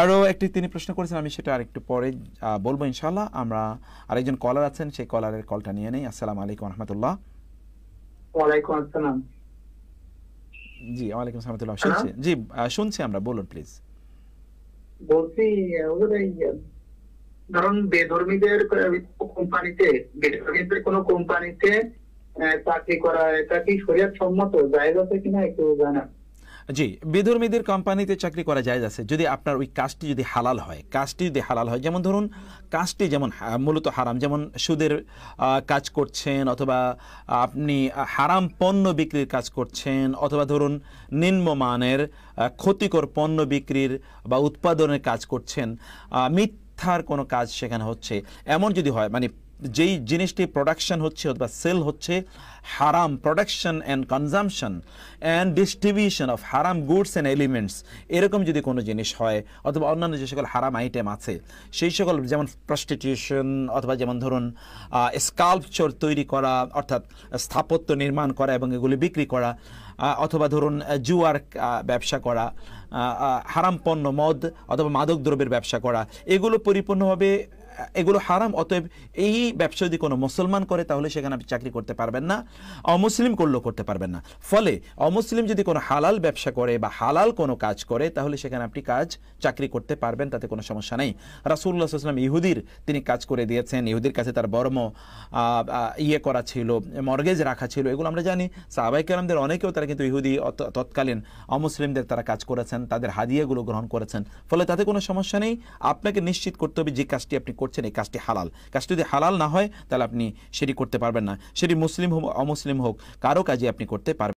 আরও একটি তিনি প্রশ্ন করেছেন আমি সেটা আরেকটু পরে বলবো ইনশাল্লাহ আমরা আরেকজন কলার আছেন সেই কলারের কলটা নিয়ে নেই আসসালাম আলাইকুম রহমতুল্লাহ জি ওয়ালাইকুম আসসালাম শুনছি জি শুনছি আমরা বলুন প্লিজ বলছি ধরুন বেধর্মীদের কোম্পানিতে বেধর্মীদের কোনো কোম্পানিতে চাকরি করা এটা কি সম্মত জায়গা আছে কিনা একটু জানা জি বিধর্মীদের কোম্পানিতে চাকরি করা যায় আছে যদি আপনার ওই কাজটি যদি হালাল হয় কাজটি যদি হালাল হয় যেমন ধরুন কাজটি যেমন মূলত হারাম যেমন সুদের কাজ করছেন অথবা আপনি হারাম পণ্য বিক্রির কাজ করছেন অথবা ধরুন নিম্নমানের ক্ষতিকর পণ্য বিক্রির বা উৎপাদনের কাজ করছেন মিথ্যার কোনো কাজ সেখানে হচ্ছে এমন যদি হয় মানে যেই জিনিসটি প্রোডাকশন হচ্ছে অথবা সেল হচ্ছে হারাম production and consumption and distribution of হারাম গুডস অ্যান্ড এলিমেন্টস এরকম যদি কোনো জিনিস হয় অথবা অন্যান্য যে সকল হারাম আইটেম আছে সেই সকল যেমন প্রস্টিটিউশন অথবা যেমন ধরুন স্কাল্পচার তৈরি করা অর্থাৎ স্থাপত্য নির্মাণ করা এবং এগুলি বিক্রি করা অথবা ধরুন জুয়ার ব্যবসা করা হারাম পণ্য মদ অথবা মাদক দ্রব্যের ব্যবসা করা এগুলো পরিপূর্ণভাবে এগুলো হারাম অতএব এই ব্যবসা যদি কোনো মুসলমান করে তাহলে সেখানে আপনি চাকরি করতে পারবেন না অমুসলিম করলেও করতে পারবেন না ফলে অমুসলিম যদি কোনো হালাল ব্যবসা করে বা হালাল কোনো কাজ করে তাহলে সেখানে আপনি কাজ চাকরি করতে পারবেন তাতে কোনো সমস্যা নেই রাসুল্লাহ ইসলাম ইহুদির তিনি কাজ করে দিয়েছেন ইহুদির কাছে তার বর্ম ইয়ে করা ছিল মর্গেজ রাখা ছিল এগুলো আমরা জানি সাহাবাই কালামদের অনেকেও তারা কিন্তু ইহুদি তৎকালীন অমুসলিমদের তারা কাজ করেছেন তাদের হাদিয়াগুলো গ্রহণ করেছেন ফলে তাতে কোনো সমস্যা নেই আপনাকে নিশ্চিত করতে হবে যে কাজটি আপনি করছেন এই কাজটি হালাল কাজটি যদি হালাল না হয় তাহলে আপনি সেটি করতে পারবেন না সেটি মুসলিম হোক অমুসলিম হোক কারো কাজে আপনি করতে পারবেন